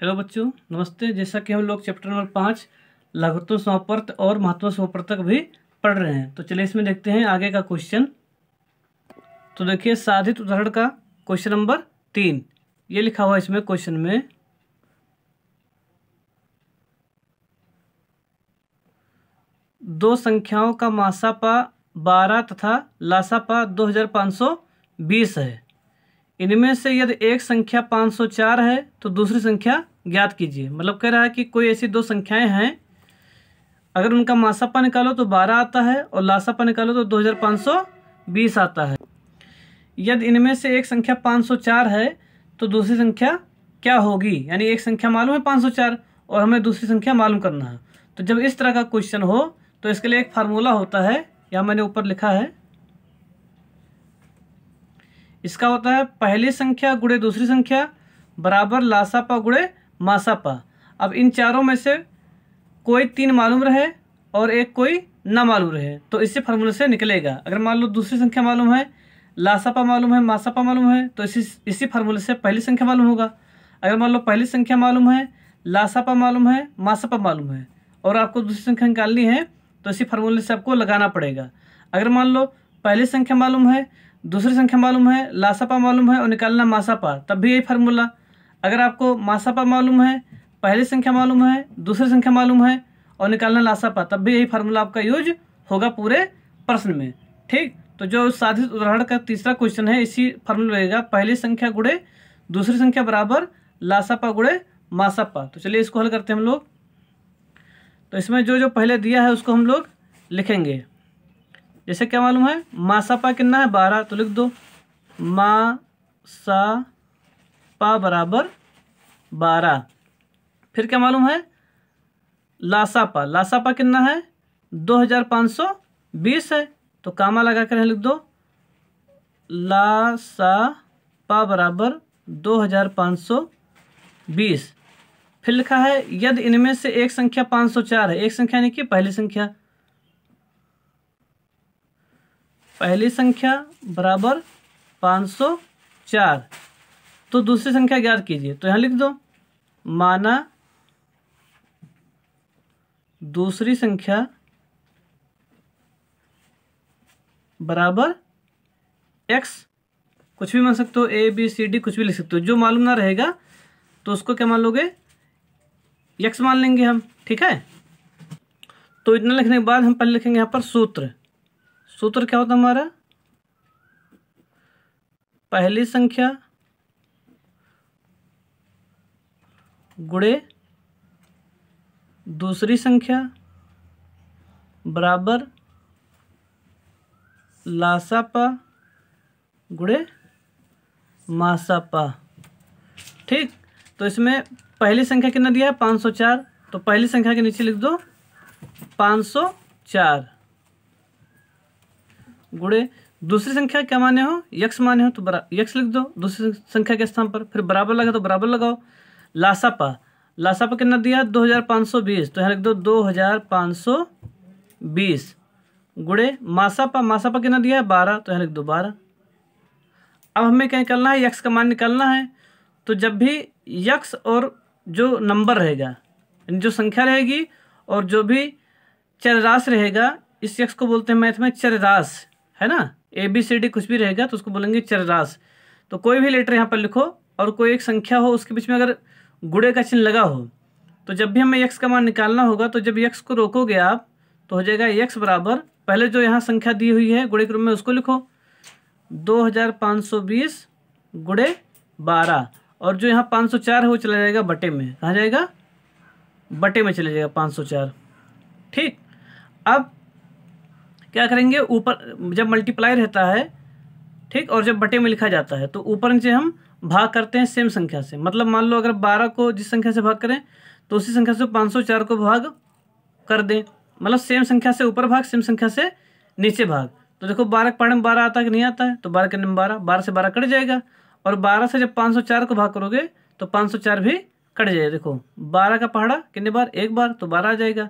hello बच्चों नमस्ते जैसा कि हम लोग चैप्टर नंबर पाँच लघुत्व समापर्त और महत्व समापर्तक भी पढ़ रहे हैं तो चलिए इसमें देखते हैं आगे का क्वेश्चन तो देखिए साधित उदाहरण का क्वेश्चन नंबर तीन ये लिखा हुआ इसमें क्वेश्चन में दो संख्याओं का मासापा बारह तथा लासापा दो हजार पाँच सौ बीस है इनमें से यदि एक संख्या 504 है तो दूसरी संख्या ज्ञात कीजिए मतलब कह रहा है कि कोई ऐसी दो संख्याएं हैं अगर उनका मासापा निकालो तो 12 आता है और लासापा निकालो तो 2520 आता है यदि इनमें से एक संख्या 504 है तो दूसरी संख्या क्या होगी यानी एक संख्या मालूम है 504 और हमें दूसरी संख्या मालूम करना है तो जब इस तरह का क्वेश्चन हो तो इसके लिए एक फार्मूला होता है या मैंने ऊपर लिखा है इसका होता है पहली संख्या गुड़े दूसरी संख्या बराबर लासापा गुड़े मासापा अब इन चारों में से कोई तीन मालूम रहे और एक कोई ना मालूम रहे तो इसी फार्मूले से निकलेगा अगर मान लो दूसरी संख्या मालूम है लासापा मालूम है मासापा मालूम है तो इसी इसी फार्मूले से पहली संख्या मालूम होगा अगर मान लो पहली संख्या मालूम है लासापा मालूम है मासापा मालूम है और आपको दूसरी संख्या निकालनी है तो इसी फार्मूले से आपको लगाना पड़ेगा अगर मान लो पहली संख्या मालूम है दूसरी संख्या मालूम है लासापा मालूम है और निकालना मासापा तब भी यही फार्मूला अगर आपको मासापा मालूम है पहली संख्या मालूम है दूसरी संख्या मालूम है और निकालना लासापा तब भी यही फार्मूला आपका यूज होगा पूरे प्रश्न में ठीक तो जो साधित उदाहरण का तीसरा क्वेश्चन है इसी फार्मूला रहेगा पहली संख्या गुड़े दूसरी संख्या बराबर लासापा गुड़े मासापा तो चलिए इसको हल करते हैं हम लोग तो इसमें जो जो पहले दिया है उसको हम लोग लिखेंगे जैसे क्या मालूम है मासापा कितना है बारह तो लिख दो मा सा पा बराबर बारह फिर क्या मालूम है लासापा लासापा कितना है दो हजार पाँच सौ बीस है तो कामा लगा कर लिख दो ला सा पा बराबर दो हजार पाँच सौ बीस फिर लिखा है यदि इनमें से एक संख्या पाँच सौ चार है एक संख्या यानी कि पहली संख्या पहली संख्या बराबर पाँच सौ चार तो दूसरी संख्या ज्ञात कीजिए तो यहाँ लिख दो माना दूसरी संख्या बराबर एक्स कुछ भी मान सकते हो ए बी सी डी कुछ भी लिख सकते हो जो मालूम ना रहेगा तो उसको क्या मान लोगे एक्स मान लेंगे हम ठीक है तो इतना लिखने के बाद हम पहले लिखेंगे यहाँ पर सूत्र सूत्र क्या होता हमारा पहली संख्या गुड़े दूसरी संख्या बराबर लासापा गुड़े मासापा ठीक तो इसमें पहली संख्या कितना दिया है पाँच सौ चार तो पहली संख्या के नीचे लिख दो पाँच सौ चार गुड़े दूसरी संख्या क्या माने हो यक्स माने हो तो बरा यक्स लिख दो दूसरी संख्या के स्थान पर फिर बराबर लगा तो बराबर लगाओ लासापा लासापा कितना दिया दो हज़ार पाँच सौ बीस तो यहाँ लिख दो दो हज़ार पाँच सौ बीस गुड़े मासापा मासापा कितना दिया है बारह तो यहाँ लिख दो बारह अब हमें क्या निकलना है यक्स का मान निकालना है तो जब भी यक्स और जो नंबर रहेगा जो संख्या रहेगी और जो भी चरराश रहेगा इस यक्स को बोलते हैं मैथ में चरराश है ना ए बी सी डी कुछ भी रहेगा तो उसको बोलेंगे चरराश तो कोई भी लेटर यहाँ पर लिखो और कोई एक संख्या हो उसके बीच में अगर गुड़े का चिन्ह लगा हो तो जब भी हमें यक्स का मान निकालना होगा तो जब यक्स को रोकोगे आप तो हो जाएगा यक्स बराबर पहले जो यहाँ संख्या दी हुई है गुड़े के रूप में उसको लिखो दो हज़ार पाँच सौ बीस गुड़े बारह और जो यहाँ पाँच सौ चार है वो चला जाएगा बटे में कहाँ जाएगा बटे में चला जाएगा पाँच सौ चार ठीक अब क्या करेंगे ऊपर जब मल्टीप्लाई रहता है ठीक और जब बटे में लिखा जाता है तो ऊपर नीचे हम भाग करते हैं सेम संख्या से मतलब मान लो अगर बारह को जिस संख्या से भाग करें तो उसी संख्या से पाँच सौ चार को भाग कर दें मतलब सेम संख्या से ऊपर भाग सेम संख्या से नीचे भाग तो देखो बारह के पढ़ने में बारह आता है कि नहीं आता है तो बारह के नंबर बारह बारह से बारह कट जाएगा और बारह से जब पाँच सौ चार को भाग करोगे तो पाँच सौ चार भी कट जाएगा देखो बारह का पहाड़ा कितने बार एक बार तो बारह आ जाएगा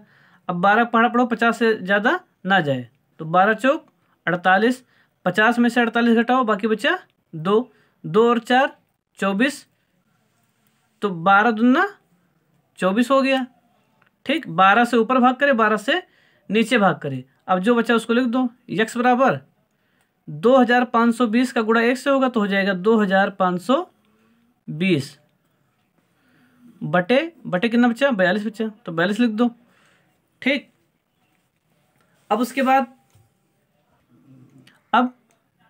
अब बारह पहाड़ा पढ़ो पचास से ज़्यादा ना जाए तो बारह चौक अड़तालीस पचास में से अड़तालीस घटाओ बाकी बचा दो दो और चार चौबीस तो बारह दुना चौबीस हो गया ठीक बारह से ऊपर भाग करें बारह से नीचे भाग करें अब जो बचा उसको लिख दो यक्स बराबर दो हज़ार पाँच सौ बीस का गुड़ा एक से होगा तो हो जाएगा दो हज़ार पाँच सौ बीस बटे बटे कितना बचा बयालीस बचा तो बयालीस लिख दो ठीक अब उसके बाद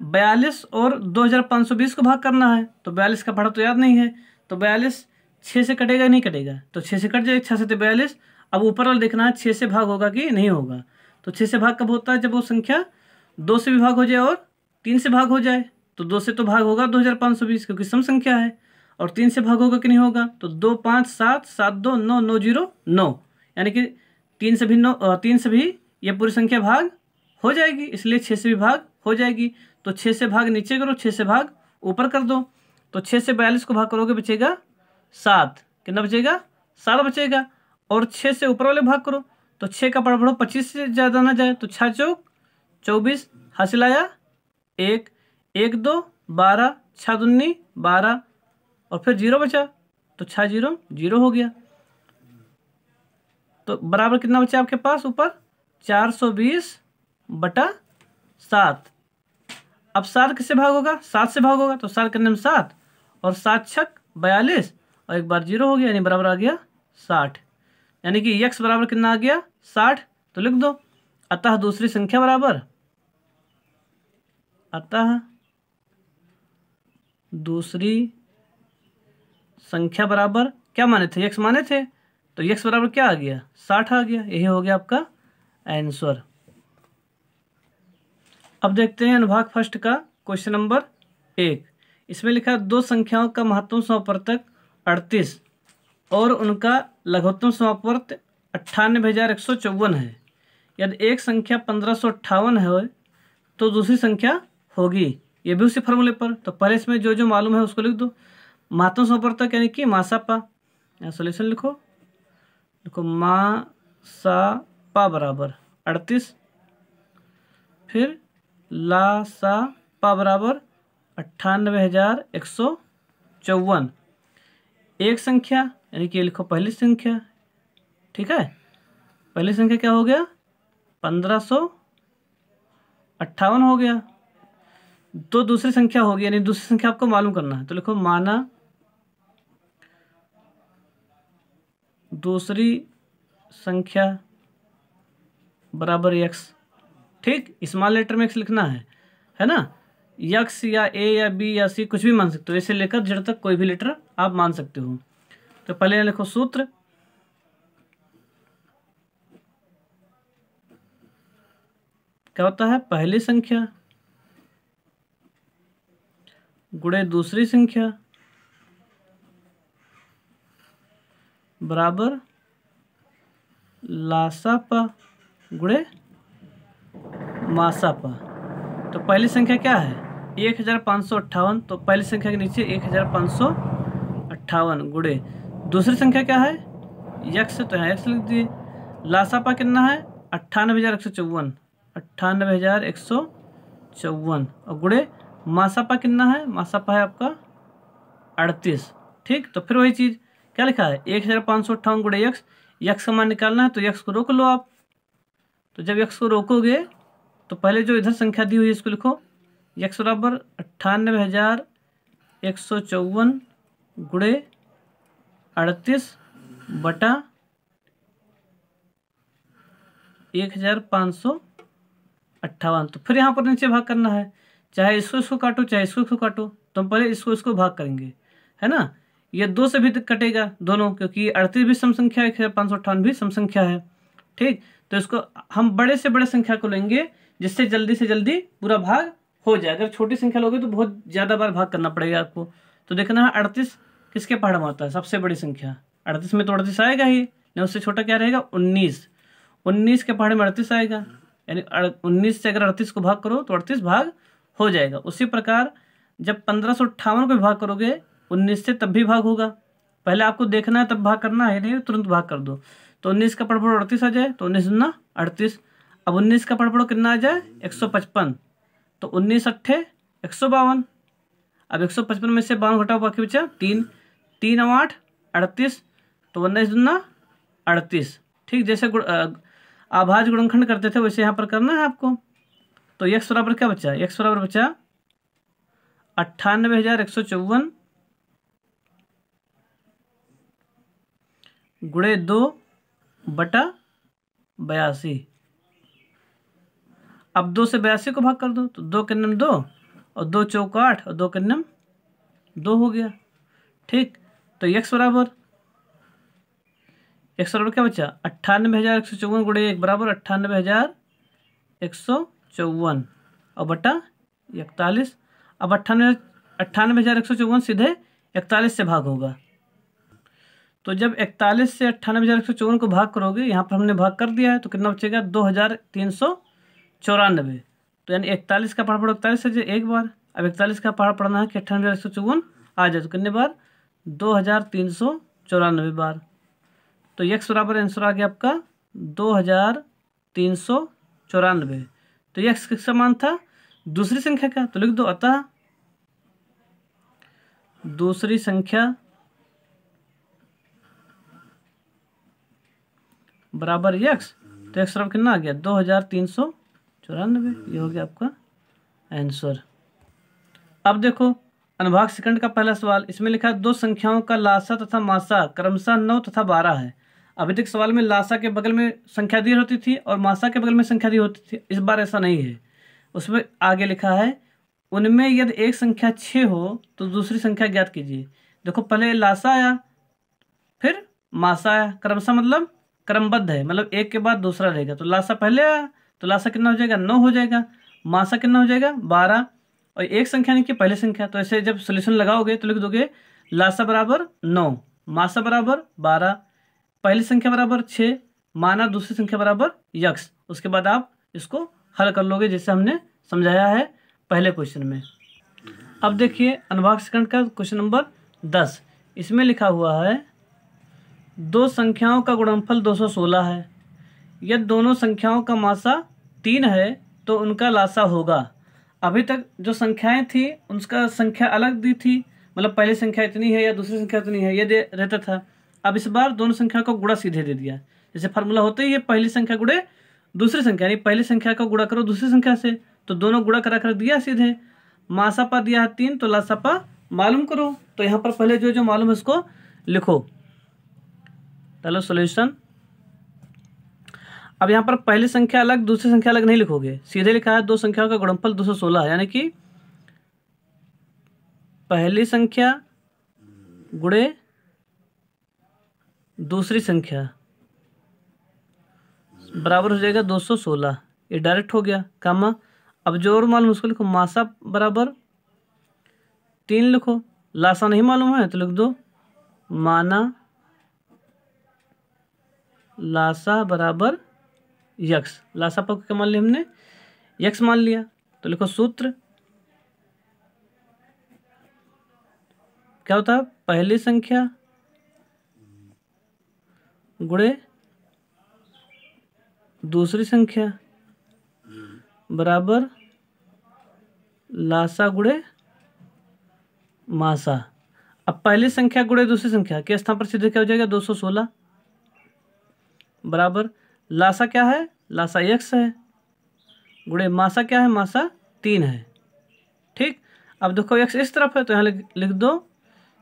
बयालीस और दो हज़ार पाँच सौ बीस को भाग करना है तो बयालीस का पढ़ा तो याद नहीं है तो बयालीस छः से कटेगा नहीं कटेगा तो छः से कट जाए छः से तो बयालीस अब ऊपर वाला देखना है छः से भाग होगा कि नहीं होगा तो छः से भाग कब होता है जब वो संख्या दो से भी भाग हो जाए और तीन से भाग हो जाए तो दो से तो भाग होगा दो हज़ार पाँच सौ बीस क्योंकि सम संख्या है और तीन से भाग होगा कि नहीं होगा तो दो पाँच सात सात दो नौ नौ जीरो नौ यानी कि तीन से भी नौ तीन से भी यह पूरी संख्या भाग हो जाएगी इसलिए छः से भी भाग हो जाएगी तो छः से भाग नीचे करो छः से भाग ऊपर कर दो तो छः से बयालीस को भाग करोगे बचेगा सात कितना बचेगा सात बचेगा और छः से ऊपर वाले भाग करो तो छः का पड़ पढ़ो पच्चीस से ज़्यादा ना जाए तो छः चौक चौबीस हासिल आया एक एक दो बारह छः दुन्नी बारह और फिर जीरो बचा तो छः जीरो जीरो हो गया तो बराबर कितना बचा आपके पास ऊपर चार सौ बीस बटा सात अब सात किससे भाग होगा सात से भाग होगा तो सात करने में सात और सात छक बयालीस और एक बार जीरो हो गया यानी बराबर आ गया साठ यानी कि यक्स बराबर कितना आ गया साठ तो लिख दो अतः दूसरी संख्या बराबर अतः दूसरी संख्या बराबर क्या माने थे यक्स माने थे तो यक्स बराबर क्या आ गया साठ आ गया यही हो गया आपका आंसर अब देखते हैं अनुभाग फर्स्ट का क्वेश्चन नंबर एक इसमें लिखा दो संख्याओं का महत्तम समापर्तक अड़तीस और उनका लघुत्तम समापर्त अट्ठानबे हज़ार एक सौ चौवन है यदि एक संख्या पंद्रह सौ अट्ठावन है तो दूसरी संख्या होगी ये भी उसी फॉर्मूले पर तो पहले इसमें जो जो मालूम है उसको लिख दो महात्म समापर्तक यानी कि मासापा यहाँ सोल्यूशन लिखो देखो मा सा पा बराबर अड़तीस फिर ला सा पा बराबर अट्ठानवे हजार एक सौ चौवन एक संख्या यानी कि लिखो पहली संख्या ठीक है पहली संख्या क्या हो गया पंद्रह सौ अट्ठावन हो गया तो दूसरी संख्या होगी यानी दूसरी संख्या आपको मालूम करना है तो लिखो माना दूसरी संख्या बराबर एक्स ठीक स्मॉल लेटर में एक्स लिखना है है ना यक्स या ए या बी या सी कुछ भी मान सकते हो इसे लेकर जड़ तक कोई भी लेटर आप मान सकते हो तो पहले लिखो सूत्र क्या होता है पहली संख्या गुड़े दूसरी संख्या बराबर लासापा गुड़े मासाप तो पहली संख्या क्या है एक हज़ार पाँच सौ अट्ठावन तो पहली संख्या के नीचे एक हज़ार पाँच सौ अट्ठावन गुड़े दूसरी संख्या क्या है यक्ष तो यहाँ यक्ष लिख दिए लासापा कितना है अट्ठानबे हज़ार एक सौ चौवन अट्ठानबे हज़ार एक सौ चौवन और गुड़े मासापा कितना है मासापा है आपका अड़तीस ठीक तो फिर वही चीज़ क्या लिखा है एक हज़ार पाँच सौ अट्ठावन गुड़े यक्ष यक्ष का मान निकालना है तो यक्ष को रोक लो आप तो जब यक्स को रोकोगे तो पहले जो इधर संख्या दी हुई है इसको लिखो यक्स बराबर अट्ठानवे हज़ार एक सौ चौवन गुड़े अड़तीस बटा एक हज़ार पाँच सौ अट्ठावन तो फिर यहाँ पर नीचे भाग करना है चाहे इसको इसको काटो चाहे इसको इसको काटो तो हम पहले इसको इसको भाग करेंगे है ना ये दो से भी कटेगा दोनों क्योंकि अड़तीस भी समसंख्या है पाँच सौ अट्ठावन भी समसंख्या है ठीक तो इसको हम बड़े से बड़े संख्या को लेंगे जिससे जल्दी से जल्दी पूरा भाग हो जाए अगर छोटी संख्या लोगे तो बहुत ज़्यादा बार भाग करना पड़ेगा आपको तो देखना है अड़तीस किसके पहाड़ में आता है सबसे बड़ी संख्या अड़तीस में तो अड़तीस आएगा ही लेकिन उससे छोटा क्या रहेगा उन्नीस उन्नीस के पहाड़ में अड़तीस आएगा यानी उन्नीस से अगर अड़तीस को भाग करो तो अड़तीस भाग हो जाएगा उसी प्रकार जब पंद्रह सौ अट्ठावन को भाग करोगे उन्नीस से तब भी भाग होगा पहले आपको देखना है तब भाग करना है नहीं तो तुरंत भाग कर दो तो उन्नीस का पड़पड़ अड़तीस आ जाए तो उन्नीस दुना अड़तीस अब उन्नीस का पड़ो कितना आ जाए एक सौ पचपन तो उन्नीस अट्ठे एक सौ बावन अब एक सौ पचपन में से बावन घटाओ बाकी बचा तीन तीन और आठ अड़तीस तो उन्नीस दुना अड़तीस ठीक जैसे गुण, आभाज गुणखंड करते थे वैसे यहाँ पर करना है आपको तो एक बराबर क्या बचा एक बराबर बचा अट्ठानवे हज़ार एक सौ चौवन गुड़े दो बटा बयासी अब दो से बयासी को भाग कर दो तो दो कन्नम दो और दो चौक आठ और दो कन्नम दो हो गया ठीक तो यक्स बराबर एक सौ बराबर क्या बचा अट्ठानबे हज़ार एक सौ चौवन गुड़े एक बराबर अट्ठानबे हज़ार एक सौ चौवन और बटा इकतालीस अब अट्ठानवे अट्ठानवे हज़ार एक सौ चौवन सीधे इकतालीस से भाग होगा तो जब इकतालीस से अट्ठानबे हज़ार एक सौ चौवन को भाग करोगे यहाँ पर हमने भाग कर दिया है तो कितना बचेगा दो हज़ार तीन सौ चौरानबे तो यानी इकतालीस का पहाड़ पड़ो इकतालीस से एक बार अब इकतालीस का पहाड़ पड़ना है कि अट्ठानबे हज़ार एक सौ चौवन आ जाए तो कितने बार दो हज़ार तीन सौ चौरानबे बार तो एक बराबर आंसर आ गया आपका दो हज़ार तीन सौ चौरानबे तो यक्स किसका मान था दूसरी संख्या का तो लिख दो अतः दूसरी संख्या बराबर यक्स तो एक्स बराबर कितना आ गया दो हज़ार तीन सौ चौरानबे ये हो गया आपका आंसर अब देखो अनुभाग सेकंड का पहला सवाल इसमें लिखा है दो संख्याओं का लासा तथा मासा क्रमशः नौ तथा बारह है अभी तक सवाल में लासा के बगल में संख्या दी होती थी और मासा के बगल में संख्या दी होती थी इस बार ऐसा नहीं है उसमें आगे लिखा है उनमें यदि एक संख्या छः हो तो दूसरी संख्या ज्ञात कीजिए देखो पहले लासा आया फिर मासा आया क्रमशः मतलब क्रमबद्ध है मतलब एक के बाद दूसरा रहेगा तो लासा पहले आया तो लासा कितना हो जाएगा नौ हो जाएगा मासा कितना हो जाएगा बारह और एक संख्या नहीं कि पहली संख्या तो ऐसे जब सोल्यूशन लगाओगे तो लिख दोगे लासा बराबर नौ मासा बराबर बारह पहली संख्या बराबर छः माना दूसरी संख्या बराबर यक्स उसके बाद आप इसको हल कर लोगे जैसे हमने समझाया है पहले क्वेश्चन में अब देखिए अनुभाग सेकंड का क्वेश्चन नंबर दस इसमें लिखा हुआ है दो संख्याओं का गुणनफल 216 है यदि दोनों संख्याओं का मासा तीन है तो उनका लासा होगा अभी तक जो संख्याएं थी उनका संख्या अलग दी थी मतलब पहली संख्या इतनी है या दूसरी संख्या इतनी है ये दे रहता था अब इस बार दोनों संख्या को गुड़ा सीधे दे दिया जैसे फार्मूला होते ही है पहली संख्या गुड़े दूसरी संख्या यानी पहली संख्या को गुड़ा करो दूसरी संख्या से तो दोनों गुड़ा करा कर दिया सीधे मासापा दिया है तीन तो लासापा मालूम करो तो यहाँ पर पहले जो जो मालूम है उसको लिखो पहला सोल्यूशन अब यहाँ पर पहली संख्या अलग दूसरी संख्या अलग नहीं लिखोगे सीधे लिखा है दो संख्याओं का गुणनफल 216 सोलह यानी कि पहली संख्या गुड़े दूसरी संख्या बराबर हो जाएगा 216 ये डायरेक्ट हो गया कामा अब जो और मालूम उसको लिखो मासा बराबर तीन लिखो लासा नहीं मालूम है तो लिख दो माना लासा बराबर यक्स लासा पद क्या मान लिया हमने यक्स मान लिया तो लिखो सूत्र क्या होता है पहली संख्या गुड़े दूसरी संख्या बराबर लासा गुड़े मासा अब पहली संख्या गुड़े दूसरी संख्या के स्थान पर सीधे क्या हो जाएगा दो सौ सोलह बराबर लासा क्या है लासा एक्स है गुड़े मासा क्या है मासा तीन है ठीक अब देखो एक्स इस तरफ है तो यहाँ लिख दो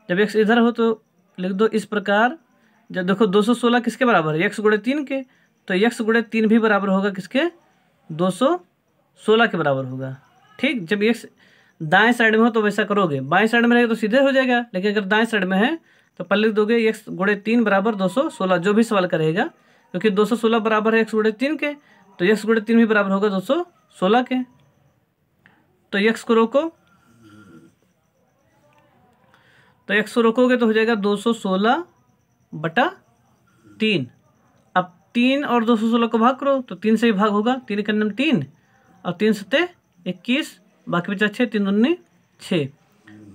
जब एक्स इधर हो तो लिख दो इस प्रकार जब देखो 216 किसके बराबर है एक्स गुड़े तीन के तो यक्स गुड़े तीन भी बराबर होगा किसके 216 के बराबर होगा ठीक जब यक्स दाएं साइड में हो तो वैसा करोगे बाएं साइड में रहेगा तो सीधे हो जाएगा लेकिन अगर दाएं साइड में है तो पल लिख दोगे यक्स गुड़े तीन बराबर दो सौ सोलह जो भी सवाल करेगा क्योंकि दो सौ सोलह बराबर है एक्स गुड़े तीन के तो एक्स गुड़े तीन भी बराबर होगा दो सौ सोलह के तो एक्स को रोको तो एक्स को रोकोगे तो हो जाएगा दो सौ सोलह बटा तीन अब तीन और दो सौ सोलह को भाग करो तो तीन से ही भाग होगा तीन के नंबर तीन और तीन सत्ते इक्कीस बाकी बचा छः तीन उन्नी छः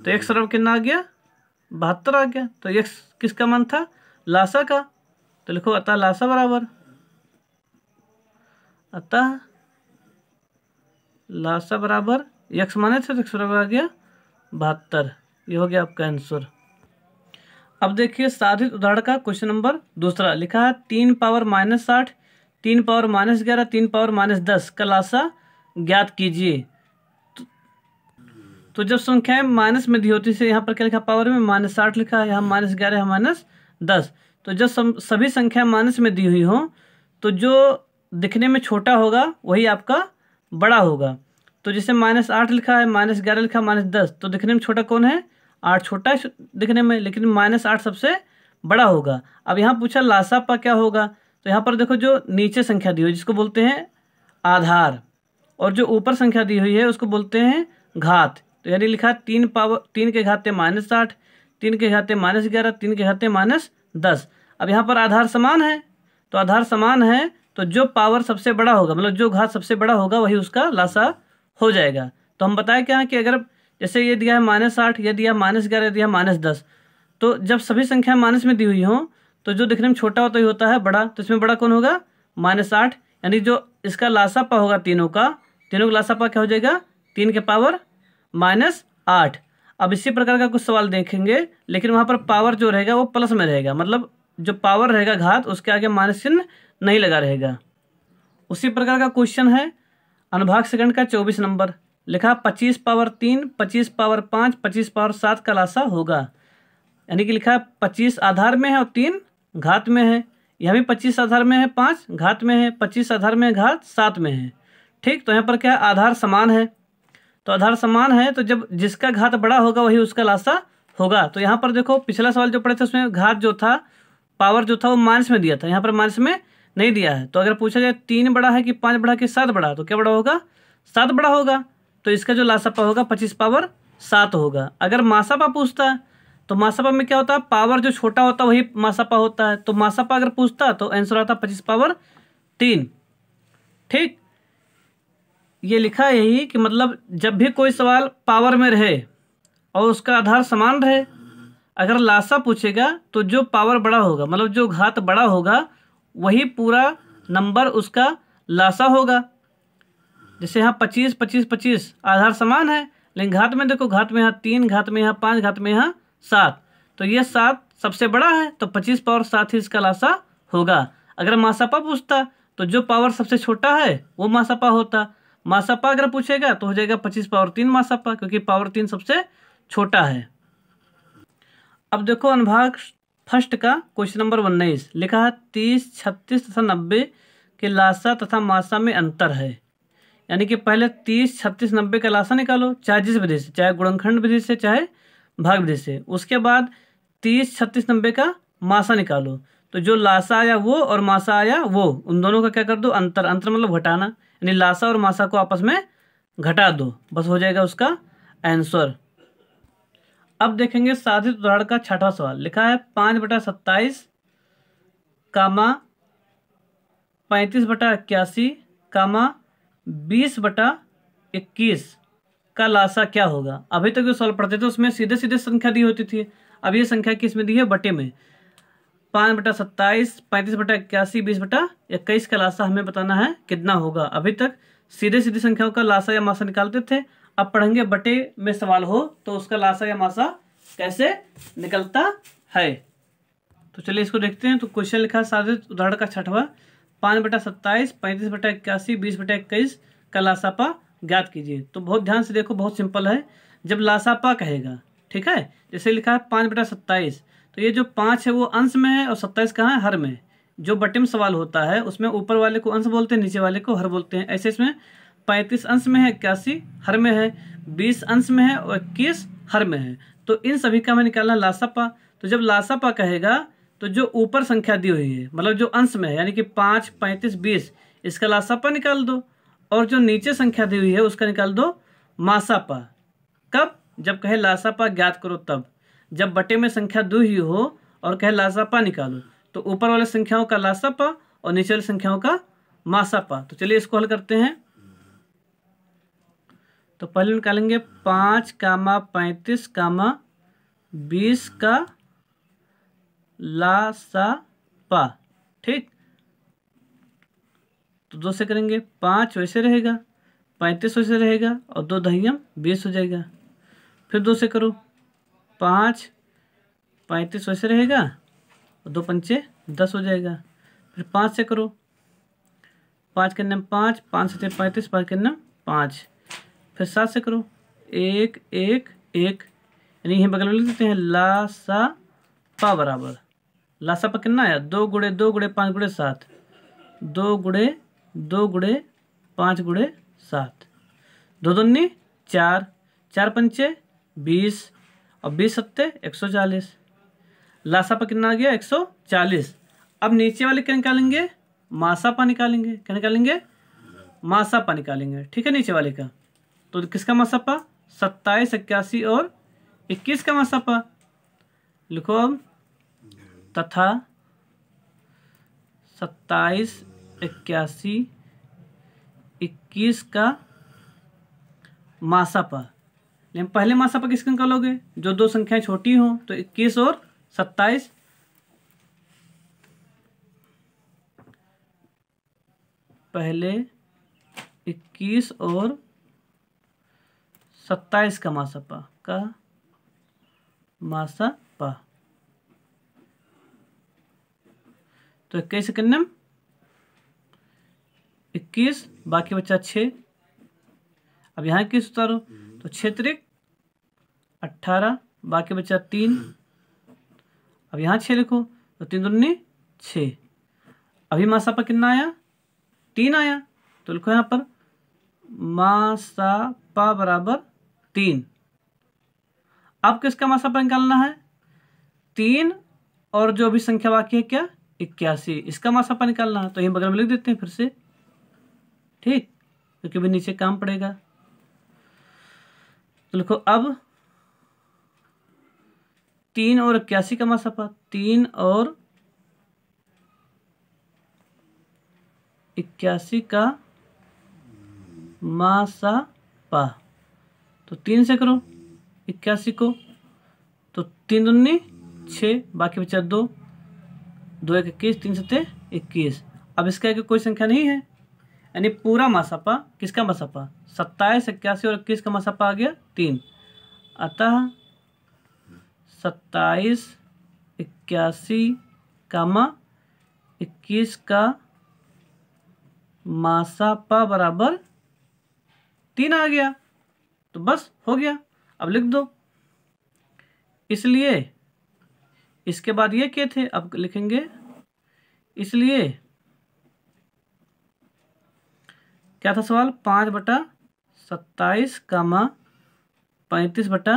तो एक्स अरब कितना आ गया बहत्तर आ गया तो एक्स किसका मान था लासा का तो लिखो अतः लासा बराबर अतः लासा बराबर यक्स माने थे तो बराबर आ गया बहत्तर ये हो गया आपका आंसर अब देखिए साधित उदाहरण का क्वेश्चन नंबर दूसरा लिखा है तीन पावर माइनस साठ तीन पावर माइनस ग्यारह तीन पावर माइनस दस का लाशा ज्ञात कीजिए तो, जब संख्याएं माइनस में दी होती है यहाँ पर क्या लिखा पावर में माइनस साठ लिखा है यहाँ माइनस ग्यारह माइनस दस तो जब सभी संख्या मानस में दी हुई हो तो जो दिखने में छोटा होगा वही आपका बड़ा होगा तो जैसे माइनस आठ लिखा है माइनस ग्यारह लिखा माइनस दस तो दिखने में छोटा कौन है आठ छोटा दिखने में लेकिन माइनस आठ सबसे बड़ा होगा अब यहाँ पूछा पा क्या होगा तो यहाँ पर देखो जो नीचे संख्या दी हुई जिसको बोलते हैं आधार और जो ऊपर संख्या दी हुई है उसको बोलते हैं घात तो यानी लिखा तीन पावर तीन के घाते माइनस आठ तीन के घाते माइनस ग्यारह तीन के घाते माइनस दस अब यहाँ पर आधार समान है तो आधार समान है तो जो पावर सबसे बड़ा होगा मतलब जो घात सबसे बड़ा होगा वही उसका लासा हो जाएगा तो हम बताए क्या कि अगर जैसे ये दिया है माइनस आठ ये दिया माइनस ग्यारह ये दिया माइनस दस तो जब सभी संख्या माइनस में दी हुई हों तो जो दिखने में छोटा होता ही होता है बड़ा तो इसमें बड़ा कौन होगा माइनस आठ यानी जो इसका लासापा होगा तीनों का तीनों का लासापा क्या हो जाएगा तीन के पावर माइनस आठ अब इसी प्रकार का कुछ सवाल देखेंगे लेकिन वहाँ पर पावर जो रहेगा वो प्लस में रहेगा मतलब जो पावर रहेगा घात उसके आगे माइनस चिन्ह नहीं लगा रहेगा उसी प्रकार का क्वेश्चन है अनुभाग सेकंड का चौबीस नंबर लिखा पच्चीस पावर तीन पच्चीस पावर पाँच पच्चीस पावर सात का लाशा होगा यानी कि लिखा पच्चीस आधार में है और तीन घात में है यह भी पच्चीस आधार में है पाँच घात में है पच्चीस आधार में घात सात में है ठीक तो यहाँ पर क्या आधार समान है तो आधार समान है तो जब जिसका घात बड़ा होगा वही उसका लाशा होगा तो यहाँ पर देखो पिछला सवाल जो पढ़े थे उसमें घात जो था पावर जो था वो माइनस में दिया था यहाँ पर माइनस में नहीं दिया है तो अगर पूछा जाए तीन बड़ा है कि पाँच बड़ा कि सात बड़ा तो क्या बड़ा होगा सात बड़ा होगा तो इसका जो लासापा होगा पच्चीस पावर सात होगा अगर मासापा पूछता तो मासापा में क्या होता है पावर जो छोटा होता है वही मासापा होता है तो मासापा अगर पूछता तो आंसर आता पच्चीस पावर तीन ठीक ये लिखा यही कि मतलब जब भी कोई सवाल पावर में रहे और उसका आधार समान रहे अगर लाशा पूछेगा तो जो पावर बड़ा होगा मतलब जो घात बड़ा होगा वही पूरा नंबर उसका लाशा होगा जैसे यहाँ पच्चीस पच्चीस पच्चीस आधार समान है लेकिन घात में देखो घात में यहाँ तीन घात में यहाँ पाँच घात में यहाँ सात तो ये सात सबसे बड़ा है तो पच्चीस पावर सात ही इसका लाशा होगा अगर मासापा पूछता तो जो पावर सबसे छोटा है वो मासापा होता मासापा अगर पूछेगा तो हो जाएगा पच्चीस पावर तीन मासापा क्योंकि पावर तीन सबसे छोटा है अब देखो अनुभाग फर्स्ट का क्वेश्चन नंबर उन्नीस लिखा है तीस छत्तीस तथा नब्बे के लाशा तथा मासा में अंतर है यानी कि पहले तीस छत्तीस नब्बे का लाशा निकालो चाहे जिस विधि से चाहे गुणनखंड विधि से चाहे भाग विधि से उसके बाद तीस छत्तीस नब्बे का मासा निकालो तो जो लाशा आया वो और मासा आया वो उन दोनों का क्या कर दो अंतर अंतर मतलब घटाना यानी लासा और मासा को आपस में घटा दो बस हो जाएगा उसका आंसर अब देखेंगे साधित उदाहरण का छठा सवाल लिखा है पाँच बटा सत्ताईस कामा पैंतीस बटा इक्यासी कामा बीस बटा इक्कीस का लाशा क्या होगा अभी तक जो सॉल्व पढ़ते थे उसमें सीधे सीधे संख्या दी होती थी अब ये संख्या किस में दी है बटे में पाँच बटा सत्ताईस पैंतीस बटा इक्यासी बीस बटा इक्कीस का लाशा हमें बताना है कितना होगा अभी तक सीधे सीधे संख्याओं का लाशा या मासा निकालते थे अब पढ़ेंगे बटे में सवाल हो तो उसका लाशा या मासा कैसे निकलता है तो चलिए इसको देखते हैं तो क्वेश्चन लिखा है साधित उदाहरण का छठवा पाँच बटा सत्ताईस पैंतीस बटा इक्यासी बीस बटा इक्कीस का लाशापा ज्ञात कीजिए तो बहुत ध्यान से देखो बहुत सिंपल है जब लाशापा कहेगा ठीक है जैसे लिखा है पाँच बटा सत्ताईस तो ये जो पाँच है वो अंश में है और सत्ताईस कहाँ है हर में जो बटिम सवाल होता है उसमें ऊपर वाले को अंश बोलते हैं नीचे वाले को हर बोलते हैं ऐसे इसमें पैंतीस अंश में है इक्यासी हर में है बीस अंश में है और इक्कीस हर में है तो इन सभी का हमें निकालना लासापा तो जब लासापा कहेगा तो जो ऊपर संख्या दी हुई है मतलब जो अंश में है यानी कि पाँच पैंतीस बीस इसका लासापा निकाल दो और जो नीचे संख्या दी हुई है उसका निकाल दो मासापा कब जब कहे लासापा ज्ञात करो तब जब बटे में संख्या दो ही हो और कहे लासापा निकालो तो ऊपर वाले संख्याओं का लासापा और नीचे वाली संख्याओं का मासापा तो चलिए इसको हल करते हैं तो पहले निकालेंगे पाँच कामा पैंतीस कामा बीस का ला सा पा ठीक तो दो से करेंगे पाँच वैसे रहेगा पैंतीस वैसे रहेगा और दो दहियम बीस हो जाएगा फिर दो से करो पाँच पैंतीस वैसे रहेगा और दो पंचे दस हो जाएगा फिर पाँच से करो पाँच के नाम पाँच पाँच सत्य पैंतीस पाँच के नाम पाँच फिर सात से करो एक एक एक यानी यहीं बगल में लिख देते हैं ला सा पा बराबर ला सा पा कितना आया दो गुड़े दो गुड़े पाँच गुड़े सात दो गुड़े दो गुड़े पाँच गुड़े सात दो दुन्नी चार चार पंचे बीस और बीस सत्ते एक सौ चालीस लासा पर कितना आ गया एक सौ चालीस अब नीचे वाले क्या निकालेंगे मासा पा निकालेंगे क्या निकालेंगे मासा पा निकालेंगे ठीक है नीचे वाले का तो किसका मासापा सत्ताईस इक्यासी और इक्कीस का मासापा लिखो अब तथा सत्ताईस इक्यासी इक्कीस का मासापा लेकिन पहले मास आप किसको निकालोगे जो दो संख्याएं छोटी हों तो इक्कीस और सत्ताईस पहले इक्कीस और सत्ताईस का मासापा का मासापा तो इक्कीस इकन्नम इक्कीस बाकी बचा छः अब यहाँ इक्कीस उतारो तो क्षेत्रिक अट्ठारह बाकी बचा तीन अब यहाँ छः लिखो तो तीन दुनिया छ अभी मासा पर कितना आया तीन आया तो लिखो यहाँ पर मासा पा बराबर तीन अब किसका मासा पर निकालना है तीन और जो अभी संख्या बाकी है क्या इक्यासी इसका मासा पर निकालना है तो यही बगल में लिख देते हैं फिर से ठीक क्योंकि तो भी नीचे काम पड़ेगा तो लिखो अब तीन और इक्यासी का मसफा तीन और इक्यासी का मासा पा तो तीन से करो इक्यासी को तो तीन दुनी छः बाकी बचा दो दो एक इक्कीस तीन सत्ते इक्कीस अब इसका एक कोई संख्या नहीं है यानी पूरा मसापा किसका मसापा सत्ताईस इक्यासी और इक्कीस का मसापा आ गया तीन अतः सत्ताईस इक्यासी कामा इक्कीस का मासापा बराबर तीन आ गया तो बस हो गया अब लिख दो इसलिए इसके बाद ये के थे अब लिखेंगे इसलिए क्या था सवाल पाँच बटा सत्ताईस कामा पैंतीस बटा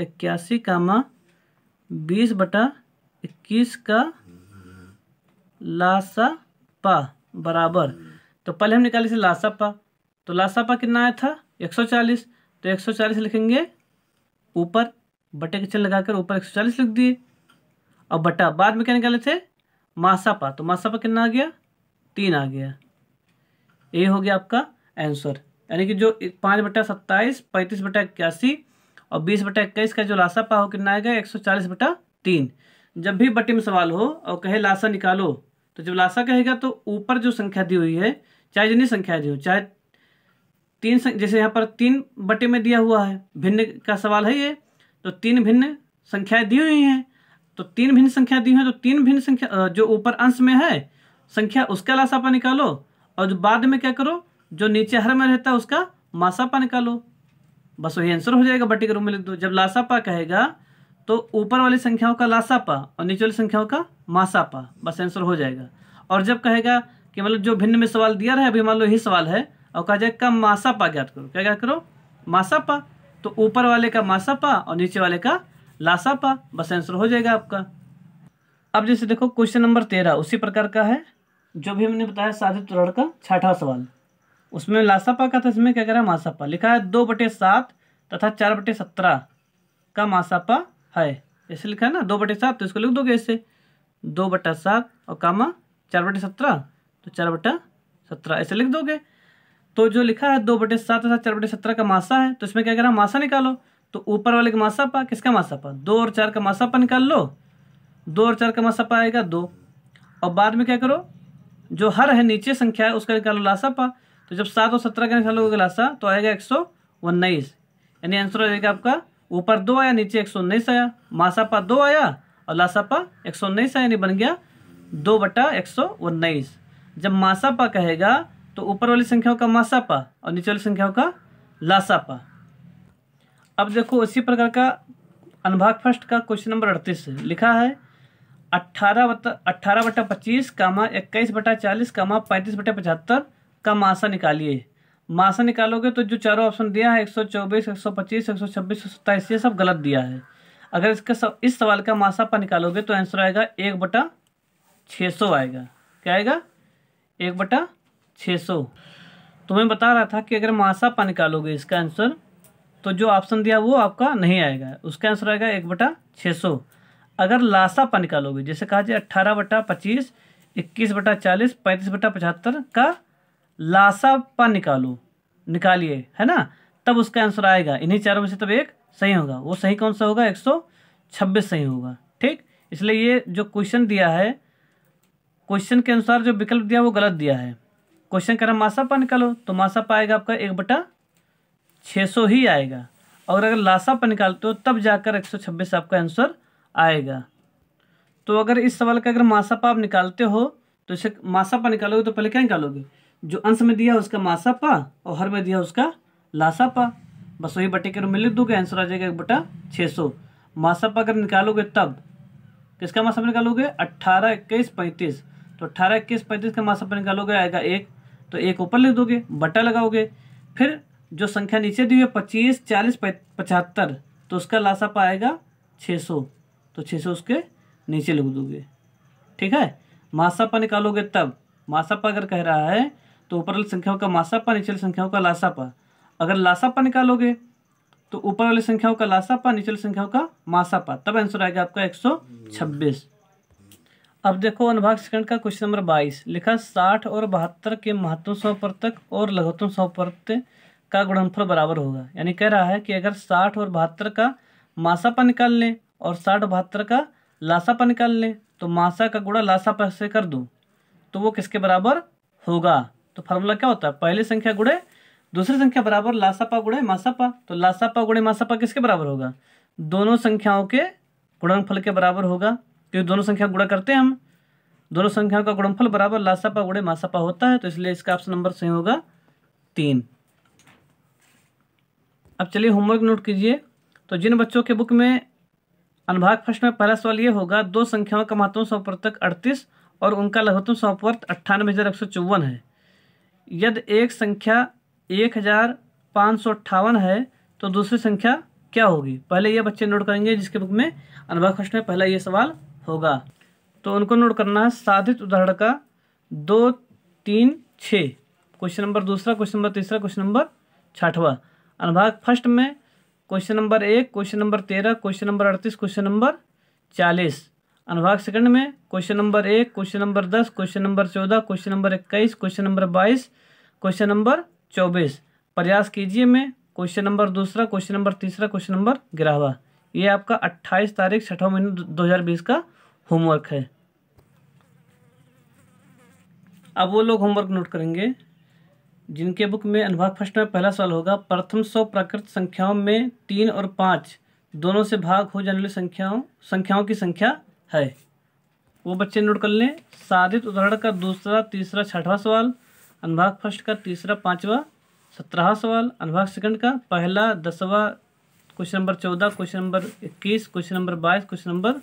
इक्यासी कामा बीस बटा इक्कीस का लासापा बराबर तो पहले हम निकाले थे लासापा तो लासापा कितना आया था एक सौ चालीस तो एक सौ चालीस लिखेंगे ऊपर बटे के चल लगाकर ऊपर एक सौ चालीस लिख दिए और बटा बाद में क्या निकाले थे मासापा तो मासापा कितना आ गया तीन आ गया ये हो गया आपका आंसर यानी कि जो पाँच बटा सत्ताईस पैंतीस बटा इक्यासी और बीस बटा इक्कीस का जो लाशा पा हो कितना आएगा एक सौ चालीस बटा तीन जब भी बटी में सवाल हो और कहे लाशा निकालो तो जब लाशा कहेगा तो ऊपर जो संख्या दी हुई है चाहे जितनी संख्या दी हो चाहे तीन सं... जैसे यहाँ पर तीन बटे में दिया हुआ है भिन्न का सवाल है ये तो तीन भिन्न संख्याएं दी हुई हैं तो तीन भिन्न संख्या दी हुई है तो तीन भिन्न संख्या जो ऊपर अंश में है संख्या उसका लाशा पा निकालो और जो बाद में क्या करो जो नीचे हर में रहता है उसका मासापा निकालो बस वही आंसर हो जाएगा बटी के रूप में लिख दो जब लासापा कहेगा तो ऊपर वाली संख्याओं का लासापा और नीचे वाली संख्याओं का मासापा बस आंसर हो जाएगा और जब कहेगा कि मतलब जो भिन्न में सवाल दिया रहा है अभी मान लो यही सवाल है और कहा जाएगा मासापा ज्ञात करो क्या क्या करो मासापा तो ऊपर वाले का मासापा और नीचे वाले का लासापा बस आंसर हो जाएगा आपका अब जैसे देखो क्वेश्चन नंबर तेरह उसी प्रकार का है जो भी हमने बताया साधित त्वरण का छठा सवाल उसमें लासापा का था इसमें क्या कह रहा है मासापा लिखा है दो बटे सात तथा चार बटे सत्रह का मासापा है ऐसे लिखा है ना दो बटे सात तो इसको लिख दोगे ऐसे दो बटा सात और कामा चार बटे सत्रह तो चार बटा सत्रह ऐसे लिख दोगे तो जो लिखा है दो बटे सात तथा चार बटे सत्रह का मासा है तो इसमें क्या कह रहा है मासा निकालो तो ऊपर वाले का मासापा किसका मासापा दो और चार का मासापा निकाल लो दो और चार का मासापा आएगा दो और बाद में क्या करो जो हर है नीचे संख्या है उसका निकालो लासा पा तो जब सात और सत्रह का निकालोगे लासा तो आएगा एक सौ उन्नीस यानी आंसर हो जाएगा आपका ऊपर दो आया नीचे एक सौ उन्नीस आया मासापा दो आया और पा एक सौ उन्नीस आया यानी बन गया दो बटा एक सौ उन्नीस जब मासापा कहेगा तो ऊपर वाली संख्याओं का मासापा और नीचे वाली संख्याओं का लासापा अब देखो इसी प्रकार का अनुभाग फर्स्ट का क्वेश्चन नंबर अड़तीस लिखा है अट्ठारह बता अट्ठारह बटा पच्चीस कामा इक्कीस बटा चालीस कामा पैंतीस बटा पचहत्तर का मासा निकालिए मासा निकालोगे तो जो चारों ऑप्शन दिया है एक सौ चौबीस एक सौ पच्चीस एक सौ छब्बीस सत्ताईस ये सब गलत दिया है अगर इसका सब इस सवाल का मासा पर निकालोगे तो आंसर आएगा एक बटा छः सौ आएगा क्या आएगा एक बटा छः सौ तो मैं बता रहा था कि अगर मासा पा निकालोगे इसका आंसर तो जो ऑप्शन दिया वो आपका नहीं आएगा उसका आंसर आएगा एक बटा छः सौ अगर लासापा निकालोगे जैसे कहा जाए अट्ठारह बटा पच्चीस इक्कीस बटा चालीस पैंतीस बटा पचहत्तर का लासापा निकालो निकालिए है ना तब उसका आंसर आएगा इन्हीं चारों में से तब एक सही होगा वो सही कौन सा होगा एक सौ छब्बीस सही होगा ठीक इसलिए ये जो क्वेश्चन दिया है क्वेश्चन के अनुसार जो विकल्प दिया वो गलत दिया है क्वेश्चन कह रहा मासापा निकालो तो मासापा आएगा आपका एक बटा छः सौ ही आएगा और अगर लासापा निकालते हो तब जाकर एक सौ छब्बीस आपका आंसर आएगा तो अगर इस सवाल का अगर मासापा आप निकालते हो तो इसे मासापा निकालोगे तो पहले क्या निकालोगे जो अंश में दिया उसका मासापा और हर में दिया उसका लासापा बस वही बटे के रूप में लिख दोगे आंसर आ जाएगा एक बटा छः सौ मासापा अगर निकालोगे तब किसका मासापा निकालोगे अट्ठारह इक्कीस पैंतीस तो अट्ठारह इक्कीस पैंतीस का मासापा निकालोगे आएगा एक तो एक ऊपर लिख दोगे बटा लगाओगे फिर जो संख्या नीचे दी हुई है पच्चीस चालीस पचहत्तर तो उसका लासापा आएगा छः सौ तो छः सौ उसके नीचे लिख दोगे ठीक है मासापा निकालोगे तब मासापा अगर कह रहा है तो ऊपर वाली संख्याओं का मासापा निचले संख्याओं का लासापा अगर लासापा निकालोगे तो ऊपर वाली संख्याओं का लासापा निचले संख्याओं का मासापा तब आंसर आएगा आपका एक सौ छब्बीस अब देखो अनुभाग सेकंड का क्वेश्चन नंबर बाईस लिखा साठ और बहत्तर के महत्तम सौपर्तक और लघुत्तम सौपर्त का गुणनफल बराबर होगा यानी कह रहा है कि अगर साठ और बहत्तर का मासापा निकाल लें और साठ बहत्तर का लासापा निकाल लें तो मासा का गुड़ा लासापा से कर दो तो वो किसके बराबर होगा तो फार्मूला क्या होता है पहली संख्या गुड़े दूसरी संख्या बराबर लासापा गुड़े मासापा तो लासापा गुड़े मासापा किसके बराबर होगा दोनों संख्याओं के गुणनफल के बराबर होगा क्योंकि तो दोनों संख्या गुड़ा करते हैं हम दोनों संख्याओं का गुणनफल बराबर लासापा गुड़े मासापा होता है तो इसलिए इसका ऑप्शन नंबर सही होगा तीन अब चलिए होमवर्क नोट कीजिए तो जिन बच्चों के बुक में अनुभाग प्रश्न में पहला सवाल ये होगा दो संख्याओं का महत्वम संपर्तक अड़तीस और उनका लघुत्म संपर्त अट्ठानवे हज़ार एक सौ चौवन है यदि एक संख्या एक हज़ार पाँच सौ अट्ठावन है तो दूसरी संख्या क्या होगी पहले ये बच्चे नोट करेंगे जिसके बुक में अनुभाग प्रश्न में पहला ये सवाल होगा तो उनको नोट करना है साधित उदाहरण का दो तीन छः क्वेश्चन नंबर दूसरा क्वेश्चन नंबर तीसरा क्वेश्चन नंबर छठवा अनुभाग फर्स्ट में क्वेश्चन नंबर एक क्वेश्चन नंबर तेरह क्वेश्चन नंबर अड़तीस क्वेश्चन नंबर चालीस अनुभाग सेकंड में क्वेश्चन नंबर एक क्वेश्चन नंबर दस क्वेश्चन नंबर चौदह क्वेश्चन नंबर इक्कीस क्वेश्चन नंबर बाईस क्वेश्चन नंबर चौबीस प्रयास कीजिए मैं क्वेश्चन नंबर दूसरा क्वेश्चन नंबर तीसरा क्वेश्चन नंबर ग्यारहवा ये आपका अट्ठाईस तारीख छठा महीने दो हज़ार बीस का होमवर्क है अब वो लोग होमवर्क नोट करेंगे जिनके बुक में अनुभाग फर्स्ट में पहला सवाल होगा प्रथम सौ प्राकृत संख्याओं में तीन और पाँच दोनों से भाग हो जाने वाली संख्याओं संख्याओं की संख्या है वो बच्चे नोट कर लें साधित उदाहरण का दूसरा तीसरा छठवां सवाल अनुभाग फर्स्ट का तीसरा पाँचवा सत्रहवा सवाल अनुभाग सेकंड का पहला दसवा क्वेश्चन नंबर चौदह क्वेश्चन नंबर इक्कीस क्वेश्चन नंबर बाईस क्वेश्चन नंबर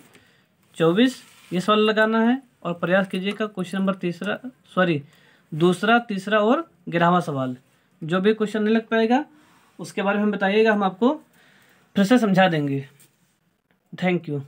चौबीस ये सवाल लगाना है और प्रयास कीजिएगा क्वेश्चन नंबर तीसरा सॉरी दूसरा तीसरा और ग्यारहवा सवाल जो भी क्वेश्चन नहीं लग पाएगा उसके बारे में हम बताइएगा हम आपको फिर से समझा देंगे थैंक यू